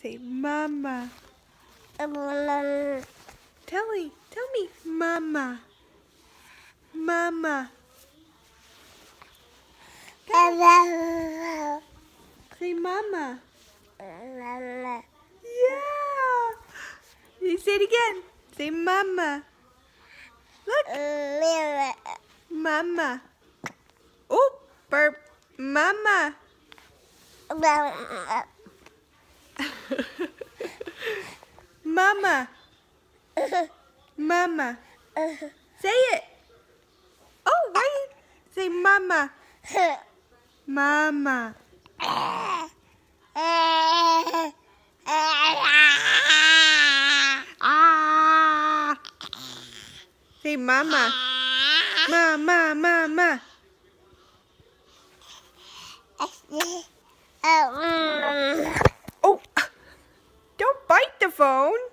Say mama. Tell me, tell me, mama. Mama. mama. Say mama. Mama. Yeah. You say it again. Say mama. Look. Mama. Oh, burp. Mama. Mama. Mama. Say it. Oh, why say mama? Mama. Say mama. Mama, mama. Oh, don't bite the phone.